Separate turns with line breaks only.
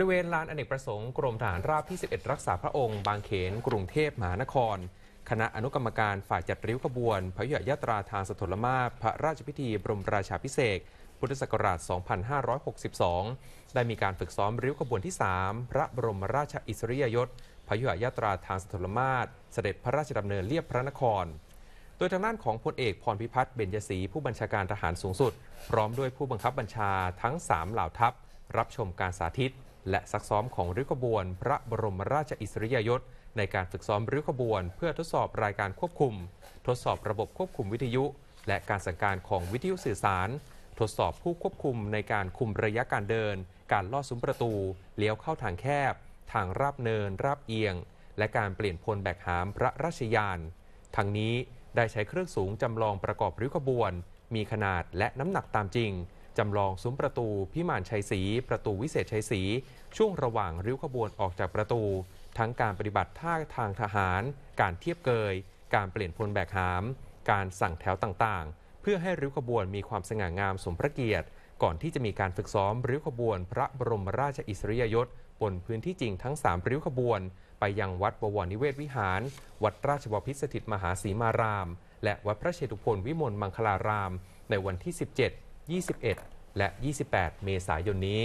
ริเวณลานอเนกประสงค์กรมฐานราบที่11 รักษาพระองค์ บางเขนกรุงเทพมหานคร คณะอนุกรรมการฝ่ายจัดริ้วขบวนพระยุยาตราทางสถลมาพระราชพิธีบรมราชาพิเศษพุทธศักราช2562 ได้มีการฝึกซ้อมริ้วขบวนที่ 3 พระบรมราชอิสริยยศพยุหยาตราทางสถลมาศเสด็จพระราชดำเนินเลียบพระนคร โดยทางด้านของพลเอกพรพิพัฒน์เบญจศรีผู้บัญชาการทหารสูงสุด พร้อมด้วยผู้บังคับบัญชาทั้ง3เหล่าทัพรับชมการสาธิตและซักซ้อมของริ้วขบวน พระบรมราชอิสริยยศในการฝึกซ้อมริ้วขบวน เพื่อทดสอบรายการควบคุม ทดสอบระบบควบคุมวิทยุ และการสั่งการของวิทยุสื่อสาร ทดสอบผู้ควบคุมในการคุมระยะการเดิน การลอดซุ้มประตูเลี้ยวเข้าทางแคบ ทางราบเนินราบเอียง และการเปลี่ยนพลแบกหามพระราชยานทางนี้ได้ใช้เครื่องสูงจำลองประกอบริ้วขบวน มีขนาดและน้ำหนักตามจริงจำลองซุ้มประตูพิมานชัยศรีประตูวิเศษชัยศรีช่วงระหว่าง ริ้วขบวนออกจากประตู ทั้งการปฏิบัติท่าทางทหาร การเทียบเกย การเปลี่ยนพลแบกหาม การสั่งแถวต่างๆ เพื่อให้ริ้วขบวนมีความสง่างามสมพระเกียรติ ก่อนที่จะมีการฝึกซ้อมริ้วขบวน พระบรมราชอิสริยยศบนพื้นที่จริงทั้ง 3 ริ้วขบวน ไปยังวัดบวรนิเวศวิหาร วัดราชบพิษสถิตมหาศีมาราม และวัดพระเชตุพนวิมลมังคลาราม ในวันที่ 17 21 และ 28 เมษายนนี้